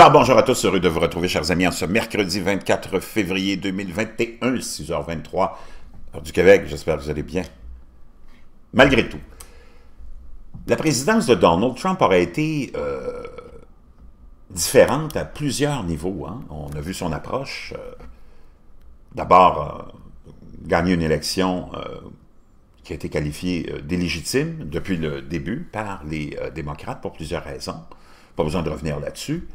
Alors, bonjour à tous, heureux de vous retrouver, chers amis, en ce mercredi 24 février 2021, 6h23, heure du Québec. J'espère que vous allez bien. Malgré tout, la présidence de Donald Trump aurait été euh, différente à plusieurs niveaux. Hein. On a vu son approche. Euh, d'abord, euh, gagner une élection qui a été qualifiée d'illégitime depuis le début par les démocrates pour plusieurs raisons. Pas besoin de revenir là-dessus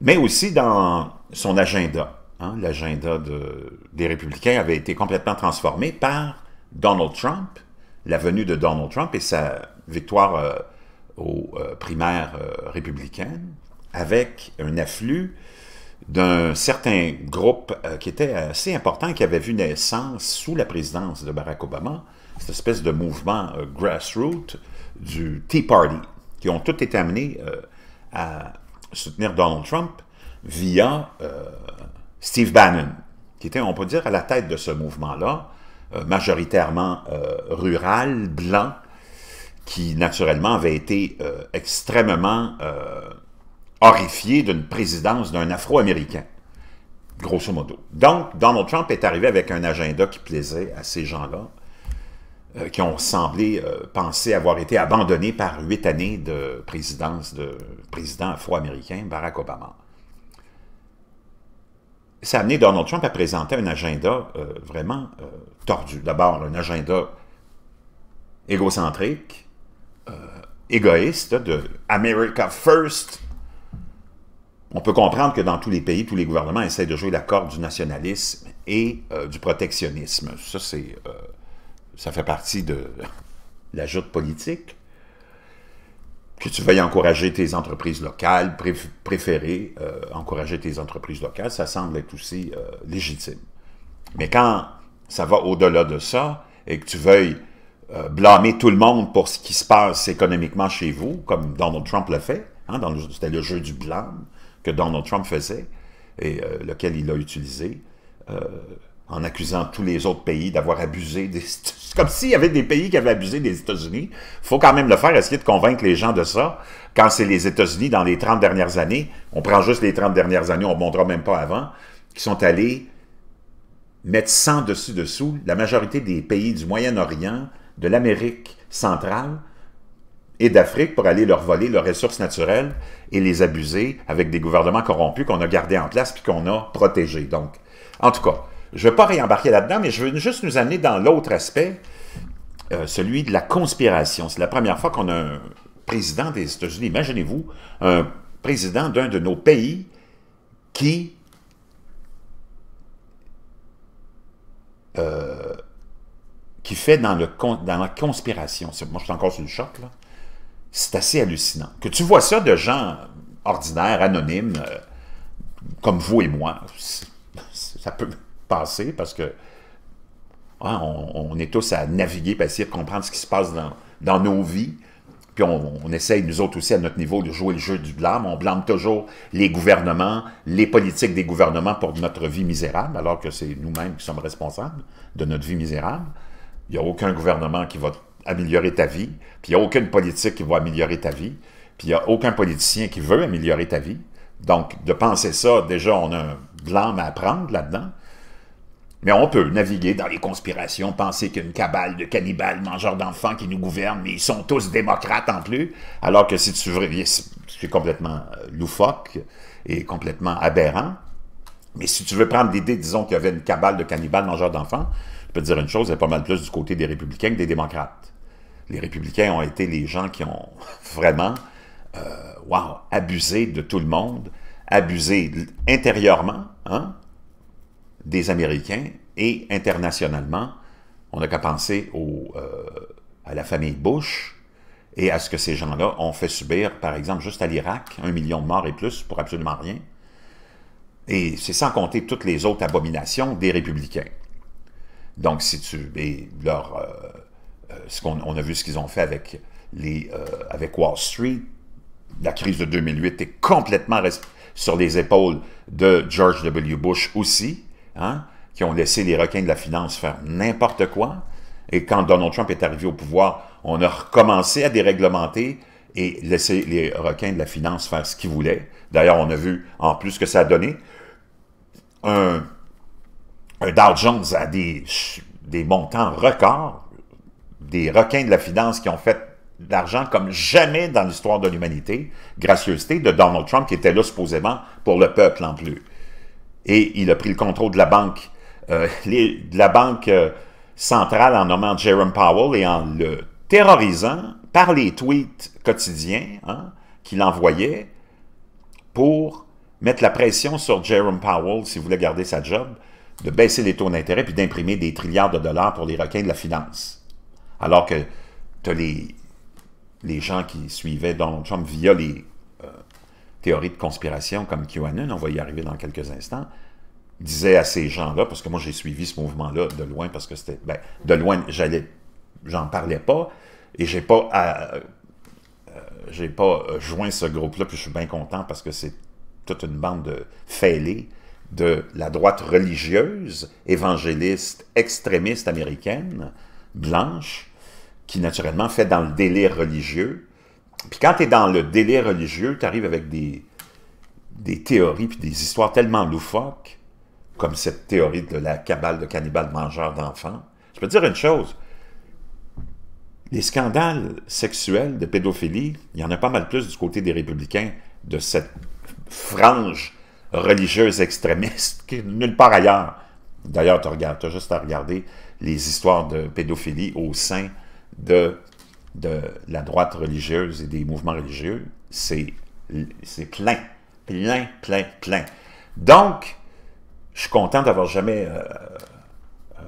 mais aussi dans son agenda. Hein. L'agenda de, des républicains avait été complètement transformé par Donald Trump, la venue de Donald Trump et sa victoire euh, aux euh, primaires euh, républicaines, avec un afflux d'un certain groupe qui était assez important, qui avait vu naissance sous la présidence de Barack Obama, cette espèce de mouvement grassroots du Tea Party, qui ont tous été amenés à soutenir Donald Trump via euh, Steve Bannon, qui était, on peut dire, à la tête de ce mouvement-là, euh, majoritairement euh, rural, blanc, qui naturellement avait été extrêmement horrifié d'une présidence d'un Afro-Américain, grosso modo. Donc, Donald Trump est arrivé avec un agenda qui plaisait à ces gens-là, euh, qui ont semblé euh, penser avoir été abandonnés par huit années de présidence de président afro-américain Barack Obama. Ça a amené Donald Trump à présenter un agenda euh, vraiment tordu. D'abord, un agenda égocentrique, égoïste, de America First. On peut comprendre que dans tous les pays, tous les gouvernements essaient de jouer la corde du nationalisme et du protectionnisme. Ça, c'est ça fait partie de la joute politique, que tu veuilles encourager tes entreprises locales, préférer euh, encourager tes entreprises locales, ça semble être aussi euh, légitime. Mais quand ça va au-delà de ça et que tu veuilles euh, blâmer tout le monde pour ce qui se passe économiquement chez vous, comme Donald Trump l'a fait, hein, c'était le jeu du blâme que Donald Trump faisait et lequel il a utilisé, en accusant tous les autres pays d'avoir abusé des... comme s'il y avait des pays qui avaient abusé des États-Unis. faut quand même le faire, essayer de convaincre les gens de ça. Quand c'est les États-Unis, dans les 30 dernières années, on prend juste les 30 dernières années, on ne montrera même pas avant, qui sont allés mettre sans dessus-dessous la majorité des pays du Moyen-Orient, de l'Amérique centrale, et d'Afrique pour aller leur voler leurs ressources naturelles et les abuser avec des gouvernements corrompus qu'on a gardés en place puis qu'on a protégés. Donc, en tout cas, je ne veux pas réembarquer là-dedans, mais je veux juste nous amener dans l'autre aspect, euh, celui de la conspiration. C'est la première fois qu'on a un président des États-Unis, imaginez-vous, un président d'un de nos pays qui euh, qui fait dans, le, dans la conspiration. Moi, je suis encore sous le choc, là. C'est assez hallucinant. Que tu vois ça de gens ordinaires, anonymes, euh, comme vous et moi, ça peut, passer parce que hein, on, est tous à naviguer, passer, essayer comprendre ce qui se passe dans, nos vies. Puis on, essaye, nous autres aussi, à notre niveau, de jouer le jeu du blâme. On blâme toujours les gouvernements, les politiques des gouvernements pour notre vie misérable, alors que c'est nous-mêmes qui sommes responsables de notre vie misérable. Il n'y a aucun gouvernement qui va améliorer ta vie, puis il n'y a aucune politique qui va améliorer ta vie, puis il n'y a aucun politicien qui veut améliorer ta vie. Donc, de penser ça, déjà, on a un blâme à prendre là-dedans. Mais on peut naviguer dans les conspirations, penser qu'une cabale de cannibales, mangeurs d'enfants qui nous gouvernent, mais ils sont tous démocrates en plus, alors que si tu veux, c'est complètement euh, loufoque et complètement aberrant. Mais si tu veux prendre l'idée, disons qu'il y avait une cabale de cannibales, mangeurs d'enfants, je peux te dire une chose, c'est pas mal plus du côté des républicains que des démocrates. Les républicains ont été les gens qui ont vraiment, euh, wow, abusé de tout le monde, abusé intérieurement, hein, des Américains et internationalement, on n'a qu'à penser euh, à la famille Bush et à ce que ces gens-là ont fait subir, par exemple, juste à l'Irak, un million de morts et plus pour absolument rien. Et c'est sans compter toutes les autres abominations des républicains. Donc, si tu. Et leur, euh, euh, ce qu'on on a vu ce qu'ils ont fait avec, les, avec Wall Street, la crise de 2008 est complètement sur les épaules de George W. Bush aussi. Hein? qui ont laissé les requins de la finance faire n'importe quoi. Et quand Donald Trump est arrivé au pouvoir, on a recommencé à déréglementer et laisser les requins de la finance faire ce qu'ils voulaient. D'ailleurs, on a vu en plus que ça a donné. Un, un Dow Jones à des, montants records, des requins de la finance qui ont fait l'argent comme jamais dans l'histoire de l'humanité, gracieuseté de Donald Trump qui était là supposément pour le peuple en plus. Et il a pris le contrôle de la banque de euh, la Banque euh, centrale en nommant Jerome Powell et en le terrorisant par les tweets quotidiens hein, qu'il envoyait pour mettre la pression sur Jerome Powell, s'il voulait garder sa job, de baisser les taux d'intérêt puis d'imprimer des trilliards de dollars pour les requins de la finance. Alors que tu as les, gens qui suivaient Donald Trump via les euh, théories de conspiration comme QAnon, on va y arriver dans quelques instants, disait à ces gens-là, parce que moi j'ai suivi ce mouvement-là de loin, parce que c'était, ben, de loin, j'allais, j'en parlais pas, et j'ai pas, euh, euh, j'ai pas euh, joint ce groupe-là, puis je suis bien content parce que c'est toute une bande de fêlés de la droite religieuse, évangéliste, extrémiste américaine, blanche, qui naturellement fait dans le délire religieux. Puis quand tu es dans le délire religieux, tu arrives avec des, des théories puis des histoires tellement loufoques comme cette théorie de la cabale de cannibales mangeurs d'enfants. Je peux dire une chose. Les scandales sexuels de pédophilie, il y en a pas mal plus du côté des républicains, de cette frange religieuse extrémiste que nulle part ailleurs. D'ailleurs, tu regardes, as juste à regarder les histoires de pédophilie au sein de, de la droite religieuse et des mouvements religieux. C'est plein, plein, plein, plein. Donc, je suis content d'avoir jamais euh, euh,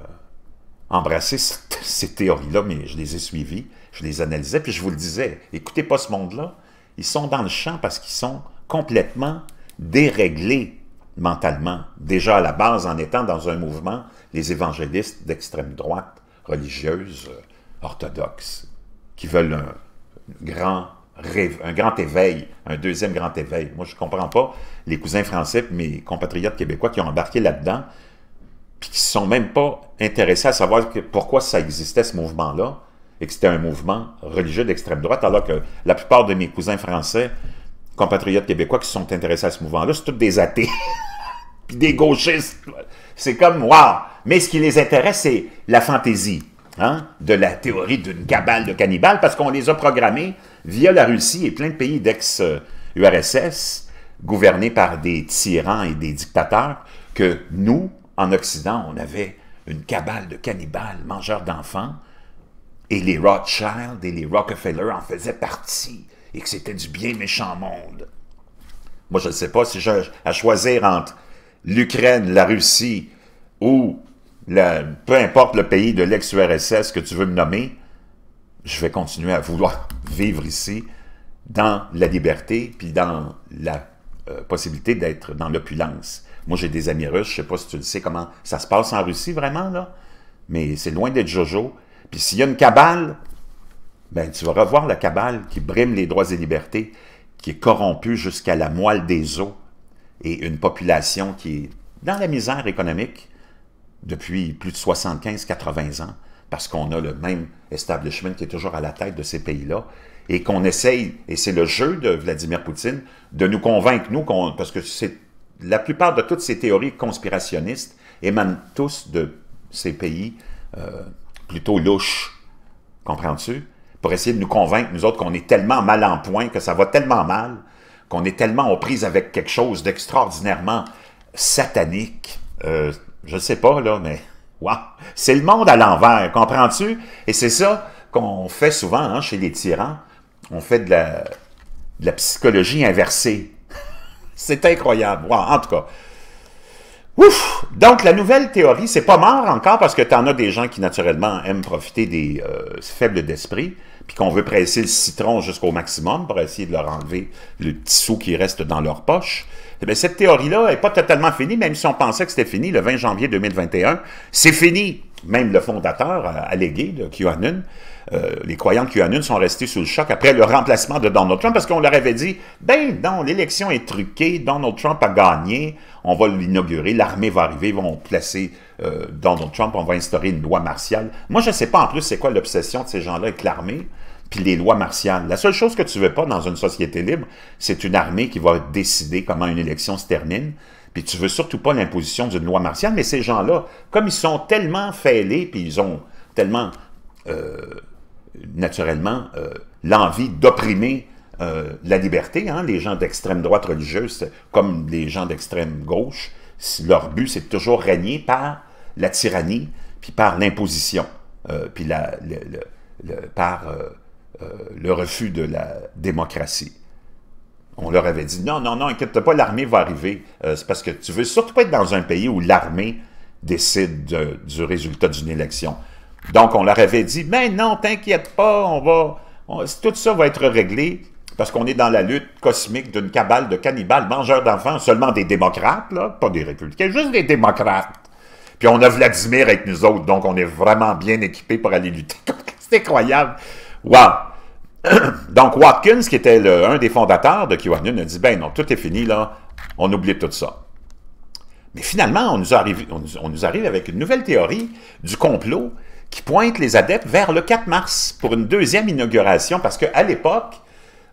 embrassé ces théories-là, mais je les ai suivies, je les analysais, puis je vous le disais, écoutez pas ce monde-là, ils sont dans le champ parce qu'ils sont complètement déréglés mentalement, déjà à la base en étant dans un mouvement, les évangélistes d'extrême droite, religieuse, euh, orthodoxe, qui veulent un grand un grand éveil, un deuxième grand éveil. Moi, je ne comprends pas les cousins français, mes compatriotes québécois qui ont embarqué là-dedans, puis qui ne sont même pas intéressés à savoir pourquoi ça existait, ce mouvement-là, et que c'était un mouvement religieux d'extrême droite, alors que la plupart de mes cousins français, compatriotes québécois qui sont intéressés à ce mouvement-là, c'est tous des athées, puis des gauchistes. C'est comme, waouh! Mais ce qui les intéresse, c'est la fantaisie, Hein, de la théorie d'une cabale de cannibales, parce qu'on les a programmés via la Russie et plein de pays d'ex-URSS, gouvernés par des tyrans et des dictateurs, que nous, en Occident, on avait une cabale de cannibales, mangeurs d'enfants, et les Rothschild et les Rockefeller en faisaient partie, et que c'était du bien méchant monde. Moi, je ne sais pas si j'ai à choisir entre l'Ukraine, la Russie ou peu importe le pays de l'ex-URSS que tu veux me nommer, je vais continuer à vouloir vivre ici dans la liberté, puis dans la euh, possibilité d'être dans l'opulence. Moi, j'ai des amis russes, je ne sais pas si tu le sais comment ça se passe en Russie vraiment, là, mais c'est loin d'être Jojo. Puis s'il y a une cabale, ben, tu vas revoir la cabale qui brime les droits et libertés, qui est corrompue jusqu'à la moelle des os, et une population qui est dans la misère économique, depuis plus de 75-80 ans, parce qu'on a le même establishment qui est toujours à la tête de ces pays-là, et qu'on essaye, et c'est le jeu de Vladimir Poutine, de nous convaincre, nous, qu'on, parce que c'est la plupart de toutes ces théories conspirationnistes émanent tous de ces pays euh, plutôt louches, comprends-tu? Pour essayer de nous convaincre, nous autres, qu'on est tellement mal en point, que ça va tellement mal, qu'on est tellement aux prises avec quelque chose d'extraordinairement satanique, euh, je sais pas, là, mais c'est le monde à l'envers, comprends-tu? Et c'est ça qu'on fait souvent hein, chez les tyrans. On fait de la, psychologie inversée. c'est incroyable. En tout cas, Ouf! Donc, la nouvelle théorie, c'est pas mort encore parce que tu en as des gens qui, naturellement, aiment profiter des euh, faibles d'esprit, puis qu'on veut presser le citron jusqu'au maximum pour essayer de leur enlever le petit sou qui reste dans leur poche. Eh cette théorie-là n'est pas totalement finie, même si on pensait que c'était fini le 20 janvier 2021. C'est fini. Même le fondateur allégué, de QAnon, euh, les croyants de QAnon sont restés sous le choc après le remplacement de Donald Trump parce qu'on leur avait dit « Ben non, l'élection est truquée, Donald Trump a gagné, on va l'inaugurer, l'armée va arriver, ils vont placer euh, Donald Trump, on va instaurer une loi martiale. » Moi, je ne sais pas en plus c'est quoi l'obsession de ces gens-là avec l'armée puis les lois martiales. La seule chose que tu veux pas dans une société libre, c'est une armée qui va décider comment une élection se termine. Puis tu veux surtout pas l'imposition d'une loi martiale, mais ces gens-là, comme ils sont tellement fêlés, puis ils ont tellement, euh, naturellement, euh, l'envie d'opprimer euh, la liberté, hein, les gens d'extrême droite religieuse, comme les gens d'extrême gauche, leur but, c'est toujours régner par la tyrannie, puis par l'imposition, puis la, par euh, le refus de la démocratie. On leur avait dit non, non, non, inquiète pas, l'armée va arriver. Euh, c'est parce que tu veux surtout pas être dans un pays où l'armée décide du résultat d'une élection. Donc, on leur avait dit mais non, t'inquiète pas, on va. tout ça va être réglé parce qu'on est dans la lutte cosmique d'une cabale de cannibales, mangeurs d'enfants, seulement des démocrates, là, pas des républicains, juste des démocrates. Puis on a Vladimir avec nous autres, donc on est vraiment bien équipés pour aller lutter. c'est incroyable. Wow! Donc, Watkins, qui était le, un des fondateurs de Kiwanun, a dit, ben non, tout est fini, là, on oublie tout ça. Mais finalement, on nous, arrive, on, nous arrive avec une nouvelle théorie du complot qui pointe les adeptes vers le 4 mars pour une deuxième inauguration, parce qu'à l'époque,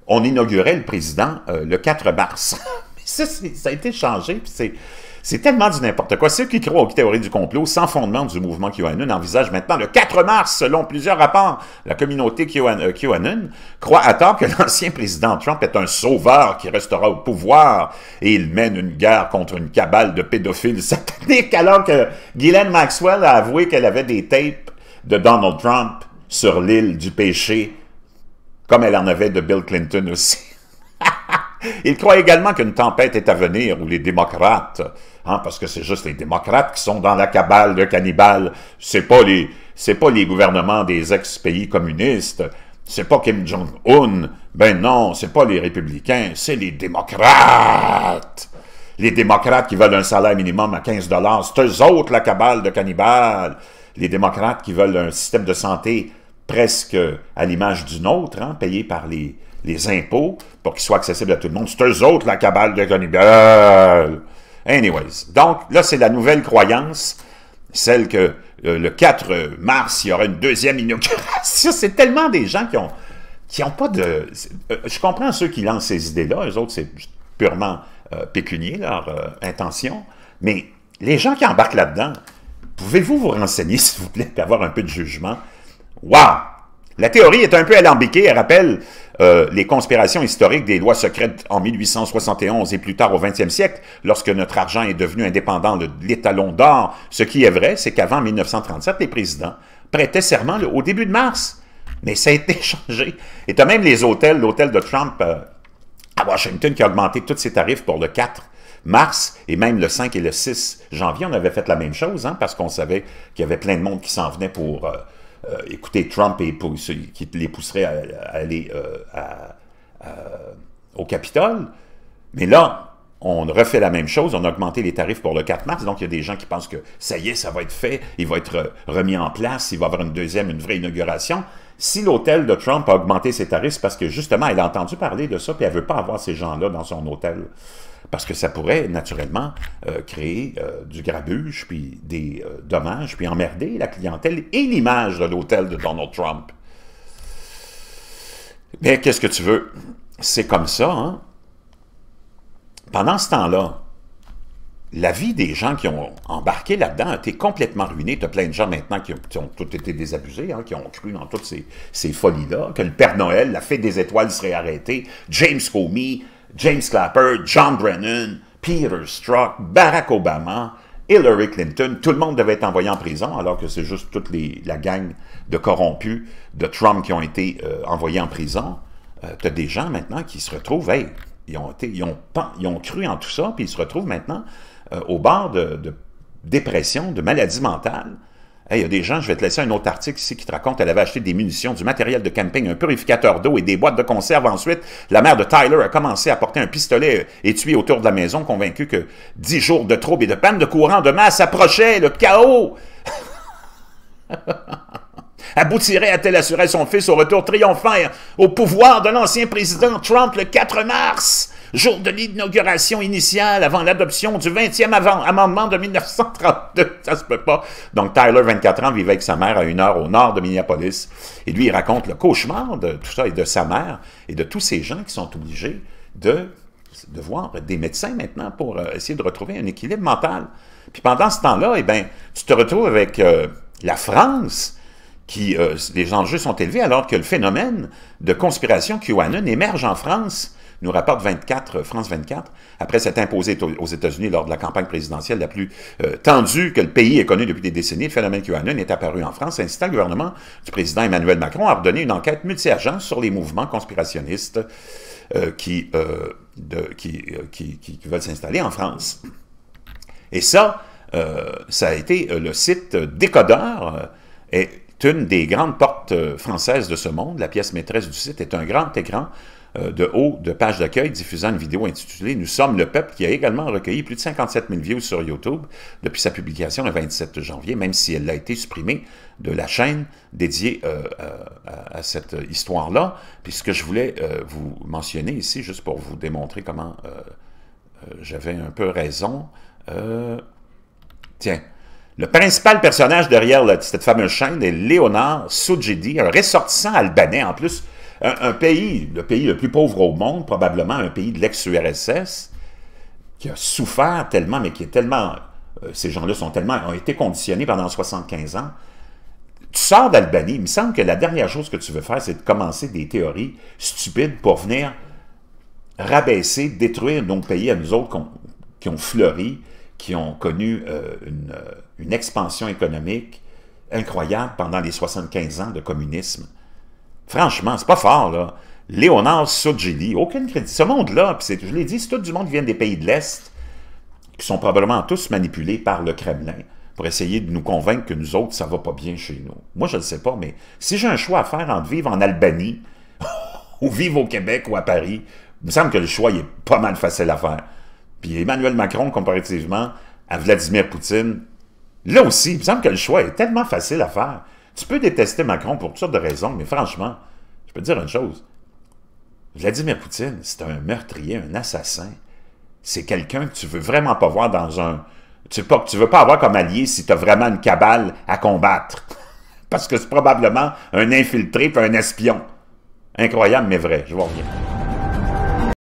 on inaugurait le président euh, le 4 mars. ça, ça a été changé, puis c'est c'est tellement du n'importe quoi. Ceux qui croient aux théories du complot sans fondement du mouvement QAnon envisagent maintenant le 4 mars, selon plusieurs rapports. La communauté QAnon, euh, croit à tort que l'ancien président Trump est un sauveur qui restera au pouvoir et il mène une guerre contre une cabale de pédophiles sataniques alors que Ghislaine Maxwell a avoué qu'elle avait des tapes de Donald Trump sur l'île du péché, comme elle en avait de Bill Clinton aussi. Il croit également qu'une tempête est à venir où les démocrates Hein, parce que c'est juste les démocrates qui sont dans la cabale de cannibales. C'est pas les, c'est pas les gouvernements des ex-pays communistes. C'est pas Kim Jong-un. Ben non, c'est pas les républicains, c'est les démocrates. Les démocrates qui veulent un salaire minimum à 15 dollars, c'est eux autres la cabale de cannibales. Les démocrates qui veulent un système de santé presque à l'image du nôtre, hein, payé par les, impôts pour qu'il soit accessible à tout le monde. C'est eux autres la cabale de cannibales. Anyways, donc là, c'est la nouvelle croyance, celle que euh, le 4 mars, il y aura une deuxième inauguration. c'est tellement des gens qui ont, qui ont pas de... Euh, je comprends ceux qui lancent ces idées-là, eux autres, c'est purement euh, pécunier, leur intention, mais les gens qui embarquent là-dedans, pouvez-vous vous renseigner, s'il vous plaît, et avoir un peu de jugement? Wow! La théorie est un peu alambiquée, elle rappelle euh, les conspirations historiques des lois secrètes en 1871 et plus tard au 20e siècle, lorsque notre argent est devenu indépendant de l'étalon d'or. Ce qui est vrai, c'est qu'avant 1937, les présidents prêtaient serment le, au début de mars. Mais ça a été changé. Et tu as même les hôtels, l'hôtel de Trump euh, à Washington qui a augmenté tous ses tarifs pour le 4 mars et même le 5 et le 6 janvier. On avait fait la même chose hein, parce qu'on savait qu'il y avait plein de monde qui s'en venait pour... Euh, euh, écoutez, Trump et pour, qui les pousserait à, aller euh, au Capitole. Mais là, on refait la même chose, on a augmenté les tarifs pour le 4 mars, donc il y a des gens qui pensent que ça y est, ça va être fait, il va être remis en place, il va y avoir une deuxième, une vraie inauguration. Si l'hôtel de Trump a augmenté ses tarifs, c'est parce que justement, elle a entendu parler de ça, puis elle ne veut pas avoir ces gens-là dans son hôtel parce que ça pourrait naturellement euh, créer euh, du grabuge, puis des euh, dommages, puis emmerder la clientèle et l'image de l'hôtel de Donald Trump. Mais qu'est-ce que tu veux? C'est comme ça. Hein? Pendant ce temps-là, la vie des gens qui ont embarqué là-dedans a été complètement ruinée. Tu as plein de gens maintenant qui ont, tous été désabusés, hein, qui ont cru dans toutes ces folies-là, que le Père Noël, la fête des étoiles serait arrêtée, James Comey, James Clapper, John Brennan, Peter Strzok, Barack Obama, Hillary Clinton, tout le monde devait être envoyé en prison, alors que c'est juste toute la gang de corrompus de Trump qui ont été euh, envoyés en prison. Euh, tu as des gens maintenant qui se retrouvent, ils ont, ils ont, ils ont cru en tout ça, puis ils se retrouvent maintenant euh, au bord de, de, dépression, de maladie mentale, il y a des gens, je vais te laisser un autre article ici qui te raconte elle avait acheté des munitions, du matériel de camping, un purificateur d'eau et des boîtes de conserve. Ensuite, la mère de Tyler a commencé à porter un pistolet euh, étui autour de la maison, convaincue que dix jours de troubles et de panne de courant de masse approchaient, le chaos. aboutirait à tel elle son fils au retour triomphant au pouvoir de l'ancien président Trump le 4 mars, jour de l'inauguration initiale avant l'adoption du 20e amendement de 1932? Ça se peut pas. Donc, Tyler, 24 ans, vivait avec sa mère à une heure au nord de Minneapolis. Et lui, il raconte le cauchemar de tout ça et de sa mère et de tous ces gens qui sont obligés de voir des médecins maintenant pour euh, essayer de retrouver un équilibre mental. Puis pendant ce temps-là, eh bien, tu te retrouves avec euh, la France qui, euh, les enjeux sont élevés alors que le phénomène de conspiration QAnon émerge en France, nous rapporte 24, euh, France 24, après s'être imposé aux États-Unis lors de la campagne présidentielle la plus euh, tendue que le pays ait connue depuis des décennies, le phénomène QAnon est apparu en France, incitant le gouvernement du président Emmanuel Macron à ordonner une enquête multi-agence sur les mouvements conspirationnistes qui, de, qui, qui, qui, veulent s'installer en France. Et ça, ça a été le site décodeur et une des grandes portes euh, françaises de ce monde. La pièce maîtresse du site est un grand écran euh, de haut de page d'accueil diffusant une vidéo intitulée Nous sommes le peuple qui a également recueilli plus de 57 000 views sur YouTube depuis sa publication le 27 janvier, même si elle a été supprimée de la chaîne dédiée euh, à, cette histoire-là. Puis ce que je voulais vous mentionner ici, juste pour vous démontrer comment j'avais un peu raison. tiens, le principal personnage derrière cette fameuse chaîne est Léonard Soudjidi, un ressortissant albanais en plus, un, pays, le pays le plus pauvre au monde, probablement un pays de l'ex-URSS, qui a souffert tellement, mais qui est tellement... Euh, ces gens-là sont tellement, ont été conditionnés pendant 75 ans. Tu sors d'Albanie, il me semble que la dernière chose que tu veux faire, c'est de commencer des théories stupides pour venir rabaisser, détruire nos pays à nous autres qui ont fleuri, qui ont connu euh, euh, une, expansion économique incroyable pendant les 75 ans de communisme. Franchement, c'est pas fort, là. Léonard Soudjili, aucune crédit. Ce monde-là, je l'ai dit, c'est tout du monde qui vient des pays de l'Est, qui sont probablement tous manipulés par le Kremlin pour essayer de nous convaincre que nous autres, ça va pas bien chez nous. Moi, je ne sais pas, mais si j'ai un choix à faire entre vivre en Albanie ou vivre au Québec ou à Paris, il me semble que le choix est pas mal facile à faire. Puis Emmanuel Macron, comparativement à Vladimir Poutine, là aussi, il me semble que le choix est tellement facile à faire. Tu peux détester Macron pour toutes sortes de raisons, mais franchement, je peux te dire une chose. Vladimir Poutine, c'est un meurtrier, un assassin. C'est quelqu'un que tu veux vraiment pas voir dans un... Tu ne tu veux pas avoir comme allié si tu as vraiment une cabale à combattre. Parce que c'est probablement un infiltré et un espion. Incroyable, mais vrai. Je vois reviens.